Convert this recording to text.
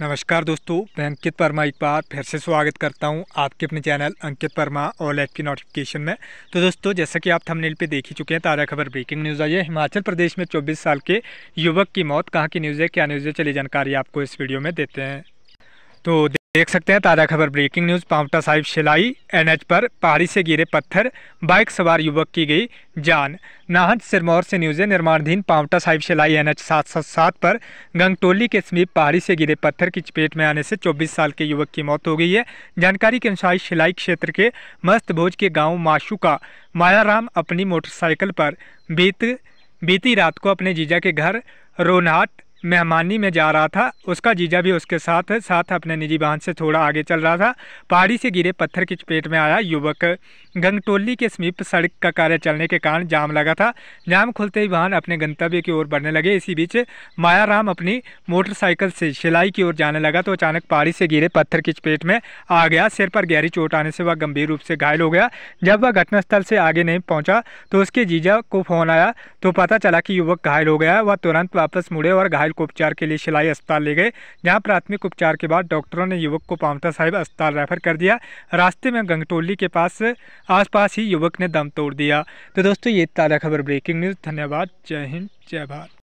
नमस्कार दोस्तों मैं अंकित वर्मा एक बार फिर से स्वागत करता हूं आपके अपने चैनल अंकित वर्मा और एप की नोटिफिकेशन में तो दोस्तों जैसा कि आप थंबनेल पे देख ही चुके हैं ताज़ा खबर ब्रेकिंग न्यूज़ आई है हिमाचल प्रदेश में 24 साल के युवक की मौत कहाँ की न्यूज़ है क्या न्यूज़ है चलिए जानकारी आपको इस वीडियो में देते हैं तो देख सकते हैं ताज़ा खबर breaking news Paonta Sahib Shillai NH पर पहाड़ी से गिरे पत्थर बाइक सवार युवक की गई जान नाहन सिरमौर से न्यूज़ निर्माणाधीन पावटा साहिब शिलाई एनएच सात पर गंगटोली के समीप पहाड़ी से गिरे पत्थर की चपेट में आने से 24 साल के युवक की मौत हो गई है जानकारी के अनुसार शिलाई क्षेत्र के मस्त भोज के गाँव माशू का मायाराम अपनी मोटरसाइकिल पर बीत बीती रात को अपने जीजा के घर रोनहाट मेहमानी में जा रहा था उसका जीजा भी उसके साथ साथ अपने निजी वाहन से थोड़ा आगे चल रहा था पहाड़ी से गिरे पत्थर की चपेट में आया युवक गंगटोली के समीप सड़क का कार्य चलने के कारण जाम लगा था जाम खुलते ही वाहन अपने गंतव्य की ओर बढ़ने लगे इसी बीच मायाराम अपनी मोटरसाइकिल से सिलाई की ओर जाने लगा तो अचानक पहाड़ी से गिरे पत्थर की चपेट में आ गया सिर पर गहरी चोट आने से वह गंभीर रूप से घायल हो गया जब वह घटनास्थल से आगे नहीं पहुँचा तो उसके जीजा को फोन आया तो पता चला कि युवक घायल हो गया वह तुरंत वापस मुड़े और घायल घायल को उपचार के लिए शिलाई अस्पताल ले गए जहाँ प्राथमिक उपचार के बाद डॉक्टरों ने युवक को पामता साहिब अस्पताल रेफर कर दिया रास्ते में गंगटोली के पास आसपास ही युवक ने दम तोड़ दिया तो दोस्तों ये ताज़ा खबर ब्रेकिंग न्यूज़ धन्यवाद जय हिंद जय भारत